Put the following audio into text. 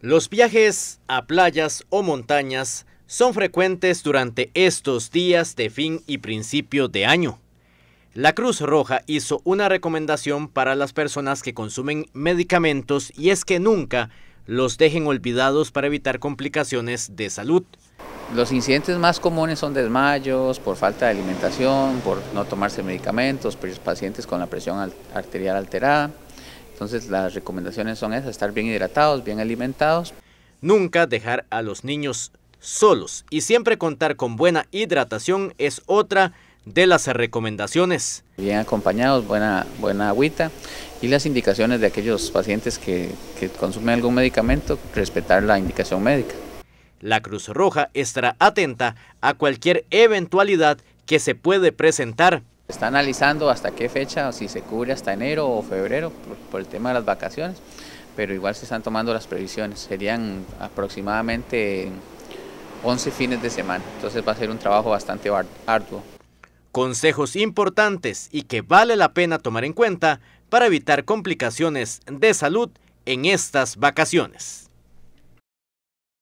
Los viajes a playas o montañas son frecuentes durante estos días de fin y principio de año. La Cruz Roja hizo una recomendación para las personas que consumen medicamentos y es que nunca los dejen olvidados para evitar complicaciones de salud. Los incidentes más comunes son desmayos, por falta de alimentación, por no tomarse medicamentos, pacientes con la presión arterial alterada, entonces las recomendaciones son esas, estar bien hidratados, bien alimentados. Nunca dejar a los niños solos y siempre contar con buena hidratación es otra de las recomendaciones. Bien acompañados, buena, buena agüita y las indicaciones de aquellos pacientes que, que consumen algún medicamento, respetar la indicación médica. La Cruz Roja estará atenta a cualquier eventualidad que se puede presentar Está analizando hasta qué fecha, si se cubre hasta enero o febrero por, por el tema de las vacaciones, pero igual se están tomando las previsiones. Serían aproximadamente 11 fines de semana, entonces va a ser un trabajo bastante arduo. Consejos importantes y que vale la pena tomar en cuenta para evitar complicaciones de salud en estas vacaciones.